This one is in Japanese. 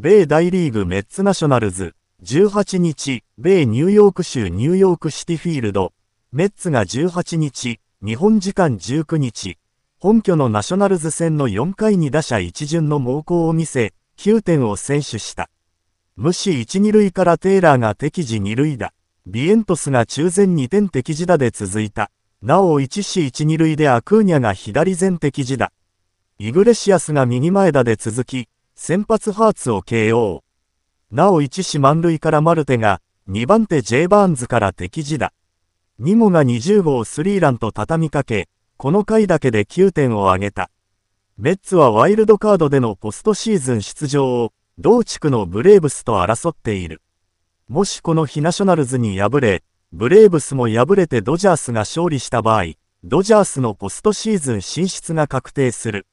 米大リーグメッツナショナルズ、18日、米ニューヨーク州ニューヨークシティフィールド、メッツが18日、日本時間19日、本拠のナショナルズ戦の4回に打者一巡の猛攻を見せ、9点を先取した。無視1、2塁からテイラーが敵時2塁打、ビエントスが中前2点敵時打で続いた。なお1死1、2塁でアクーニャが左前敵時打。イグレシアスが右前打で続き、先発ハーツを KO。なお1死満塁からマルテが、2番手 J バーンズから敵地だ。ニモが20号スリーランと畳みかけ、この回だけで9点を挙げた。メッツはワイルドカードでのポストシーズン出場を、同地区のブレーブスと争っている。もしこの日ナショナルズに敗れ、ブレーブスも敗れてドジャースが勝利した場合、ドジャースのポストシーズン進出が確定する。